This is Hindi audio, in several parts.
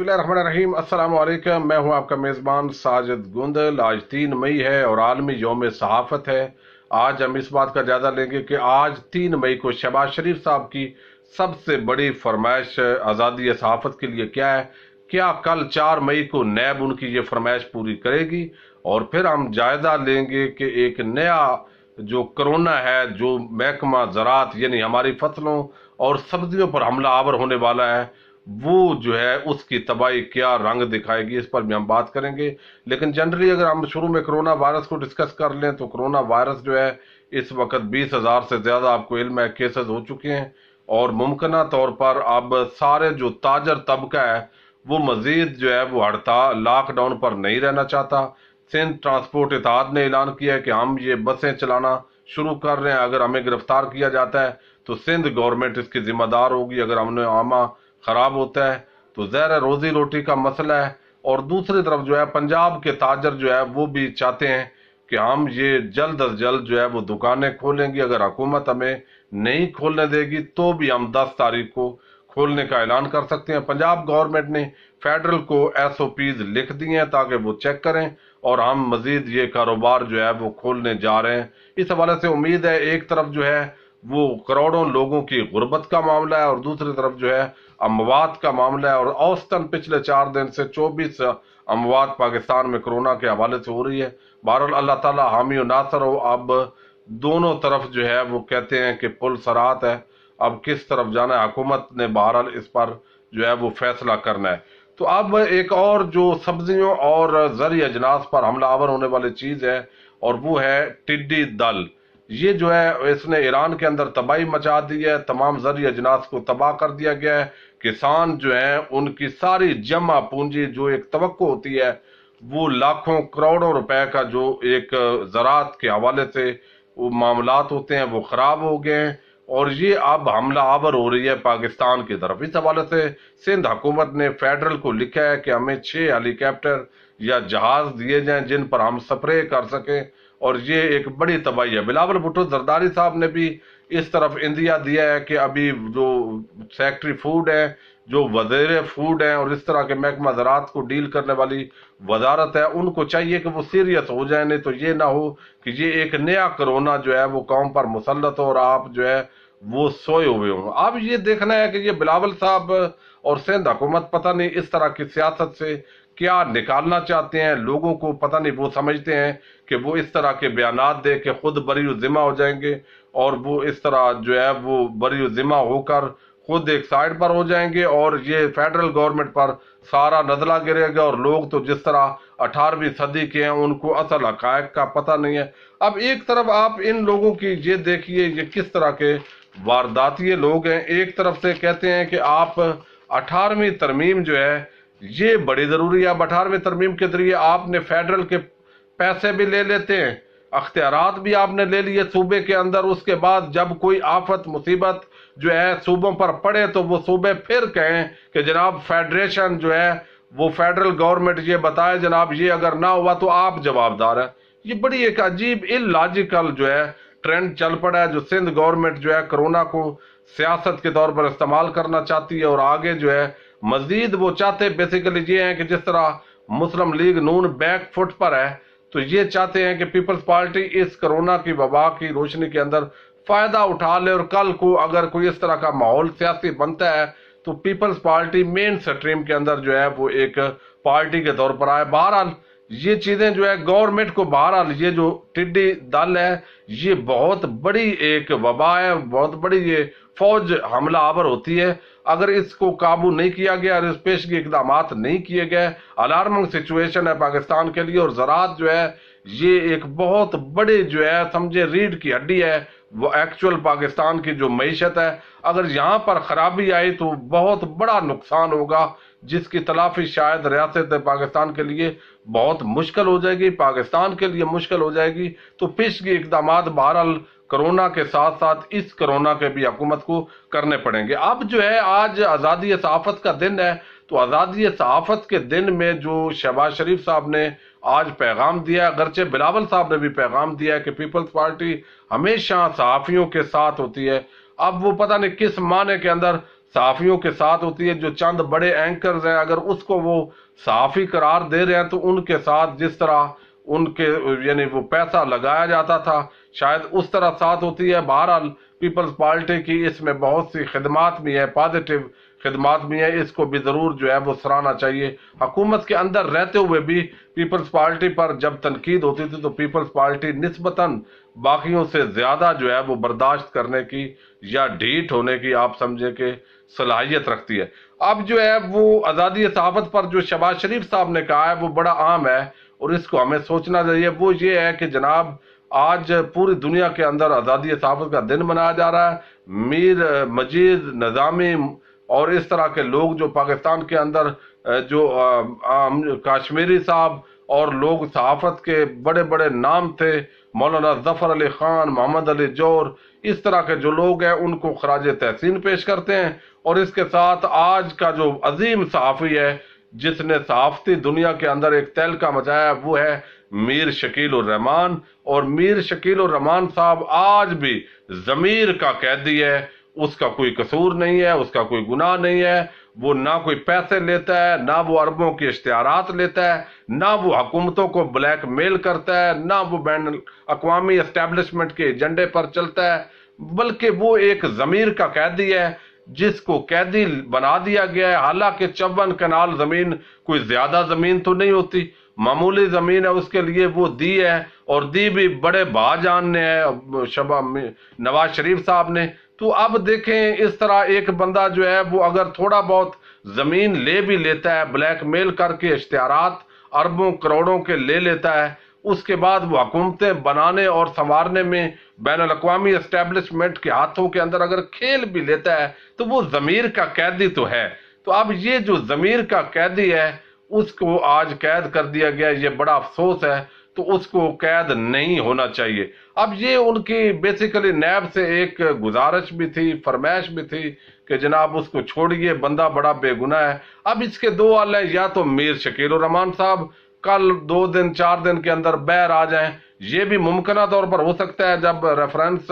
बसमीम अल्लाम मैं हूं आपका मेज़बान साजिद गुंदल आज तीन मई है और आलमी योम सहाफ़त है आज हम इस बात का जायज़ा लेंगे कि आज तीन मई को शहबाज शरीफ साहब की सबसे बड़ी फरमाइश आज़ादी सहाफ़त के लिए क्या है क्या कल चार मई को नैब उनकी ये फरमाइश पूरी करेगी और फिर हम जायज़ा लेंगे कि एक नया जो करोना है जो महकमा ज़रात यानी हमारी फसलों और सब्जियों पर हमला आवर होने वाला है वो जो है उसकी तबाही क्या रंग दिखाएगी इस पर भी हम बात करेंगे लेकिन जनरली अगर हम शुरू में कोरोना वायरस को डिस्कस कर लें तो कोरोना वायरस जो है इस वक्त बीस हज़ार से ज़्यादा आपको इल्म है केसेस हो चुके हैं और मुमकिन तौर पर अब सारे जो ताजर तबका है वो मजीद जो है वो हड़ताल लॉकडाउन पर नहीं रहना चाहता सिंध ट्रांसपोर्ट इतिहाद ने ऐलान किया है कि हम ये बसें चलाना शुरू कर रहे हैं अगर हमें गिरफ्तार किया जाता है तो सिंध गवर्नमेंट इसकी जिम्मेदार होगी अगर हमने आमा खराब होता है तो ज़हर रोजी रोटी का मसला है और दूसरी तरफ जो है पंजाब के ताजर जो है वो भी चाहते हैं कि हम ये जल्द अज जल्द जो है वो दुकानें खोलेंगी अगर हुकूमत हमें नहीं खोलने देगी तो भी हम दस तारीख को खोलने का ऐलान कर सकते हैं पंजाब गवर्नमेंट ने फेडरल को एस ओ पीज लिख दिए हैं ताकि वो चेक करें और हम मजीद ये कारोबार जो है वो खोलने जा रहे हैं इस हवाले से उम्मीद है एक तरफ जो है वो करोड़ों लोगों की गुर्बत का मामला है और दूसरी तरफ जो है अमवात का मामला है और औसतन पिछले चार दिन से चौबीस अमवात पाकिस्तान में कोरोना के हवाले से हो रही है बहरल अल्लाह ताला हामी और नासर हो अब दोनों तरफ जो है वो कहते हैं कि पुल सरात है अब किस तरफ जाना है हुकूमत ने बहरल इस पर जो है वो फैसला करना है तो अब एक और जो सब्जियों और जरिए अजनास पर हमलावर होने वाली चीज़ है और वो है टिड्डी दल ये जो है इसने ईरान के अंदर तबाही मचा दी है तमाम जरिए अजनास को तबाह कर दिया गया है किसान जो है उनकी सारी जमा पूंजी जो एक तो होती है वो लाखों करोड़ों रुपए का जो एक ज़रात के हवाले से वो मामलात होते हैं वो ख़राब हो गए हैं और ये अब हमला आवर हो रही है पाकिस्तान की तरफ इस हवाले से सिंध हुकूमत ने फेडरल को लिखा है कि हमें छह हेलीकॉप्टर या जहाज़ दिए जाएं जिन पर हम स्प्रे कर सकें और ये एक बड़ी तबाही है बिलावल भुट्टो जरदारी साहब ने भी इस तरफ इंदिया दिया है कि अभी जो सेक्ट्री फूड है जो वजीर फूड हैं और इस तरह के महकमा ज़रात को डील करने वाली वजारत है उनको चाहिए कि वो सीरियस हो जाए नहीं तो ये ना हो कि ये एक नया कोरोना जो है वो कौम पर मुसलत हो और आप जो है वो सोए हुए हों अब ये देखना है कि ये बिलावल साहब और सिंध हुकूमत पता नहीं इस तरह की सियासत से क्या निकालना चाहते हैं लोगों को पता नहीं वो समझते हैं कि वो इस तरह के बयान दे के खुद बरी ज़िम्मा हो जाएंगे और वो इस तरह जो है वो बरी ज़िम्मा होकर खुद एक साइड पर हो जाएंगे और ये फेडरल गवर्नमेंट पर सारा नजला गिरेगा और लोग तो जिस तरह अठारहवीं सदी के हैं उनको असल हकायक का पता नहीं है अब एक तरफ आप इन लोगों की ये देखिए ये किस तरह के वारदाती लोग हैं एक तरफ से कहते हैं कि आप अठारहवीं तरमीम जो है ये बड़ी ज़रूरी अब अठारहवीं तरमीम के जरिए आपने फेडरल के पैसे भी ले लेते हैं अख्तियार भी आपने ले लिए सूबे के अंदर उसके बाद जब कोई आफत मुसीबत जो है सूबों पर पड़े तो वो सूबे फिर कहें कि जनाब फेडरेशन जो है वो फेडरल गवर्नमेंट ये बताए जनाब ये अगर ना हुआ तो आप जवाबदार है ये बड़ी एक अजीब लॉजिकल जो है ट्रेंड चल पड़ा है जो सिंध गवर्नमेंट जो है कोरोना को सियासत के तौर पर इस्तेमाल करना चाहती है और आगे जो है मजीद वो चाहते बेसिकली ये हैं कि जिस तरह Muslim League Noon back foot पर है तो ये चाहते हैं कि पीपल्स पार्टी इस कोरोना की वबा की रोशनी के अंदर फायदा उठा ले और कल को अगर कोई इस तरह का माहौल सियासी बनता है तो पीपल्स पार्टी मेन स्ट्रीम के अंदर जो है वो एक पार्टी के तौर पर आए बहरहाल ये चीजें जो है गवर्नमेंट को बहरहाल ये जो टिड्डी दल है ये बहुत बड़ी एक वबा है बहुत बड़ी ये फौज हमला आवर होती है अगर इसको काबू नहीं किया गया और इस पेश के इकदाम नहीं किए गए अलार्मिंग सिचुएशन है पाकिस्तान के लिए और ज़रात जो है ये एक बहुत बड़े जो है समझे रीढ़ की हड्डी है वो एक्चुअल पाकिस्तान की जो मीशत है अगर यहाँ पर खराबी आई तो बहुत बड़ा नुकसान होगा जिसकी तलाफी शायद रियासत पाकिस्तान के लिए बहुत मुश्किल हो जाएगी पाकिस्तान के लिए मुश्किल हो जाएगी तो पिछगी इकदाम बहरहाल कोरोना के साथ साथ इस कोरोना के भी हुकूमत को करने पड़ेंगे अब जो है आज आज़ादी सहाफ़त का दिन है तो आज़ादी सहाफ़त के दिन में जो शहबाज शरीफ साहब ने आज पैगाम दिया अगरचे बिलावल साहब ने भी पैगाम दिया है कि पीपल्स पार्टी हमेशा सहाफ़ियों के साथ होती है अब वो पता नहीं किस माने के अंदर सहाफ़ियों के साथ होती है जो चंद बड़े एंकर्स हैं अगर उसको वो सहाफ़ी करार दे रहे हैं तो उनके साथ जिस तरह उनके यानी वो पैसा लगाया जाता था शायद उस तरह साथ होती है बहरहाल पीपल्स पार्टी की इसमें बहुत सी खदमात भी है पॉजिटिव खदमात भी है इसको भी ज़रूर जो है वो सराहना चाहिए हकूमत के अंदर रहते हुए भी पीपल्स पार्टी पर जब तनकीद होती थी तो पीपल्स पार्टी नस्बता बाकियों से ज़्यादा जो है वो बर्दाश्त करने की या ढीठ होने की आप समझे कि सलाहियत रखती है अब जो है वो आज़ादी सहाफ़त पर जो शबाज शरीफ साहब ने कहा है वो बड़ा आम है और इसको हमें सोचना चाहिए वो ये है कि जनाब आज पूरी दुनिया के अंदर आज़ादी सहाफ़त का दिन मनाया जा रहा है मीर मजीद नज़ामी और इस तरह के लोग जो पाकिस्तान के अंदर जो काश्मीरी साहब और लोग सहाफ़त के बड़े बड़े नाम थे मौलाना जफ़र अली ख़ान मोहम्मद अली जौर इस तरह के जो लोग हैं उनको खराज तहसीन पेश करते हैं और इसके साथ आज का जो अजीम सहाफ़ी है जिसने सहाफती दुनिया के अंदर एक तैल का मचाया वो है मीर शकील रहमान और मीर शकील रहमान साहब आज भी जमीर का कैदी है उसका कोई कसूर नहीं है उसका कोई गुनाह नहीं है वो ना कोई पैसे लेता है ना वो अरबों की इश्तहार लेता है ना वो हुकूमतों को ब्लैक मेल करता है ना वो बैन अकवामी इस्टेब्लिशमेंट के एजेंडे पर चलता है बल्कि वो एक ज़मीर का कैदी है जिसको कैदी बना दिया गया है हालांकि चौवन कनाल जमीन कोई ज्यादा जमीन तो नहीं होती मामूली जमीन है उसके लिए वो दी है और दी भी बड़े भाजान ने है शबा नवाज शरीफ साहब ने तो अब देखें इस तरह एक बंदा जो है वो अगर थोड़ा बहुत जमीन ले भी लेता है ब्लैकमेल करके इश्तेहार अरबों करोड़ों के ले लेता है उसके बाद वो हुकूमतें बनाने और संवारने में बैन अवी इस्टेब्लिशमेंट के हाथों के अंदर अगर खेल भी लेता है तो वो ज़मीर का कैदी तो है तो अब ये जो ज़मीर का कैदी है उसको आज कैद कर दिया गया ये बड़ा अफसोस है तो उसको कैद नहीं होना चाहिए अब ये उनकी बेसिकली नैब से एक गुजारिश भी थी फरमाइश भी थी कि जनाब उसको छोड़िए बंदा बड़ा बेगुना है अब इसके दो आल हैं या तो मीर शकील रहमान साहब कल दो दिन चार दिन के अंदर बैर आ जाए ये भी मुमकिन तौर पर हो सकता है जब रेफरेंस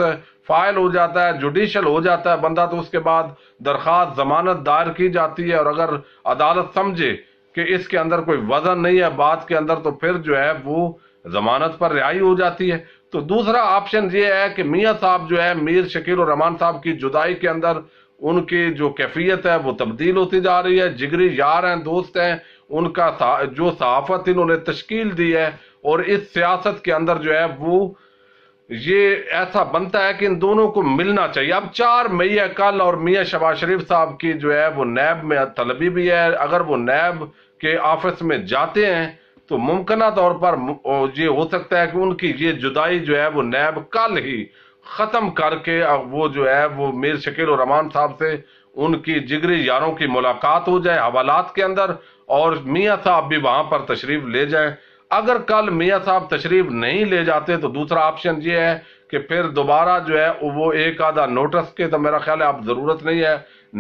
फाइल हो जाता है जुडिशल हो जाता है बंदा तो उसके बाद दरख्वास्त जमानत दायर की जाती है और अगर अदालत समझे कि इसके अंदर कोई वजन नहीं है बात के अंदर तो फिर जो है वो जमानत पर रिहाई हो जाती है तो दूसरा ऑप्शन ये है कि मियाँ साहब जो है मीर शकील और रहमान साहब की जुदाई के अंदर उनकी जो कैफियत है वो तब्दील होती जा रही है जिगरी यार हैं दोस्त हैं उनका सा, जो सहाफत इन्होंने तश्कील दी है और इस सियासत के अंदर जो है वो ये ऐसा बनता है कि इन दोनों को मिलना चाहिए अब चार मई कल और मियाँ शबाज शरीफ साहब की जो है वो नैब में तलबी भी है अगर वो नैब के ऑफिस में जाते हैं तो मुमकिन तौर पर ये हो सकता है कि उनकी ये जुदाई जो है वो नैब कल ही ख़त्म करके वो जो है वो मीर शकील और रमान साहब से उनकी जिगरी यारों की मुलाकात हो जाए हवालात के अंदर और मियाँ साहब भी वहां पर तशरीफ ले जाए अगर कल मियाँ साहब तशरीफ नहीं ले जाते तो दूसरा ऑप्शन ये है कि फिर दोबारा जो है वो एक आधा नोटिस के तो मेरा ख्याल है अब ज़रूरत नहीं है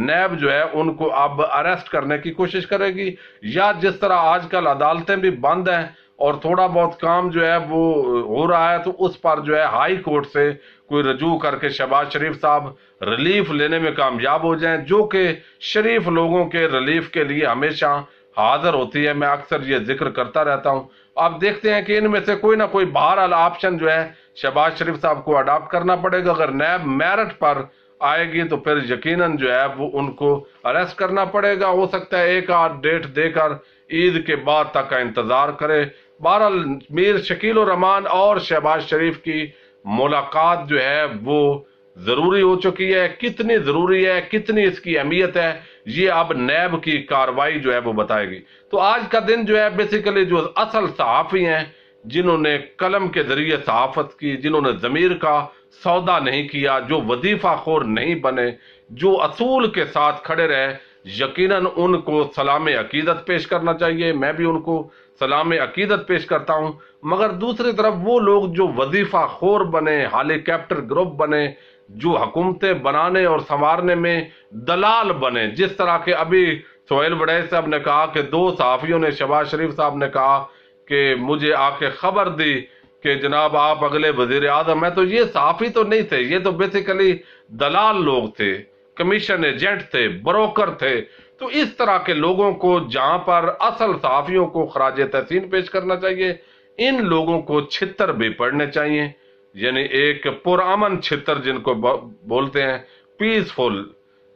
नैब जो है उनको अब अरेस्ट करने की कोशिश करेगी या जिस तरह आजकल अदालतें भी बंद हैं और थोड़ा बहुत काम जो है वो हो रहा है तो उस पर जो है हाई कोर्ट से कोई रजू करके शहबाज शरीफ साहब रिलीफ लेने में कामयाब हो जाएं जो कि शरीफ लोगों के रिलीफ के लिए हमेशा हाजिर होती है मैं अक्सर ये जिक्र करता रहता हूँ आप देखते हैं कि इनमें से कोई ना कोई बहरहाल ऑप्शन जो है शहबाज शरीफ साहब को अडाप्ट करना पड़ेगा अगर नैब मेरिट पर आएगी तो फिर यकीनन जो है वो उनको अरेस्ट करना पड़ेगा हो सकता है एक आध डेट देकर ईद के बाद तक का इंतजार करे बहरहाल मीर शकील रहमान और शहबाज शरीफ की मुलाकात जो है वो जरूरी हो चुकी है कितनी जरूरी है कितनी इसकी अहमियत है ये अब नैब की कार्रवाई जो है वो बताएगी तो आज का दिन जो है बेसिकली जो असल सहाफ़ी हैं जिन्होंने कलम के जरिए सहाफत की जिन्होंने ज़मीर का सौदा नहीं किया जो वजीफा खोर नहीं बने जो असूल के साथ खड़े रहे यकीनन उनको सलाम अकीदत पेश करना चाहिए मैं भी उनको सलाम अकीदत पेश करता हूं मगर दूसरी तरफ वो लोग जो वजीफा खोर बने हेलीकॉप्टर ग्रुप बने जो हुकूमतें बनाने और संवारने में दलाल बने जिस तरह के अभी सोहेल बड़े साहब ने कहा कि दो साफियों ने शबाज शरीफ साहब ने कहा कि मुझे आके खबर दी कि जनाब आप अगले वजीर आजम है तो ये सहाफ़ी तो नहीं थे ये तो बेसिकली दलाल लोग थे कमीशन एजेंट थे ब्रोकर थे तो इस तरह के लोगों को जहां पर असल सहाफ़ियों को खराज तहसीन पेश करना चाहिए इन लोगों को छितर भी पड़ने चाहिए यानी एक पुरामन क्षेत्र जिनको बोलते हैं पीसफुल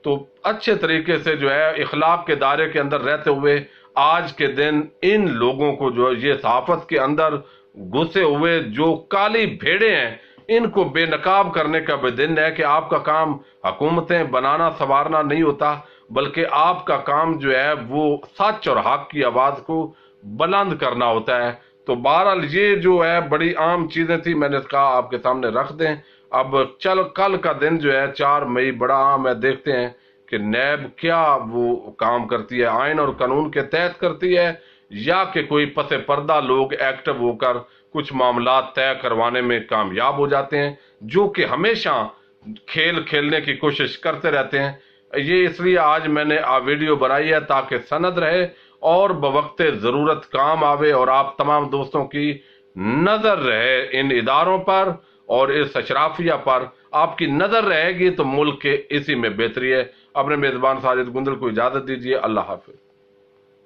तो अच्छे तरीके से जो है इखलाब के दायरे के अंदर रहते हुए आज के दिन इन लोगों को जो ये सहाफत के अंदर घुसे हुए जो काली भेड़े हैं इनको बेनकाब करने का भी दिन है कि आपका काम हुकूमतें बनाना संवारना नहीं होता बल्कि आपका काम जो है वो सच और हक की आवाज़ को बुलंद करना होता है तो बहरहाल ये जो है बड़ी आम चीज़ें थी मैंने कहा आपके सामने रख दें अब चल कल का दिन जो है चार मई बड़ा आम है देखते हैं कि नैब क्या वो काम करती है आयन और कानून के तहत करती है या कि कोई पसे पर्दा लोग एक्टिव होकर कुछ मामला तय करवाने में कामयाब हो जाते हैं जो कि हमेशा खेल खेलने की कोशिश करते रहते हैं ये इसलिए आज मैंने वीडियो बनाई है ताकि सनद रहे और बवक्त ज़रूरत काम आवे और आप तमाम दोस्तों की नज़र रहे इन इदारों पर और इस अशराफिया पर आपकी नज़र रहेगी तो मुल्क के इसी में बेहतरी है अपने मेज़बान साजिद गुंदल को इजाज़त दीजिए अल्लाह हाफिज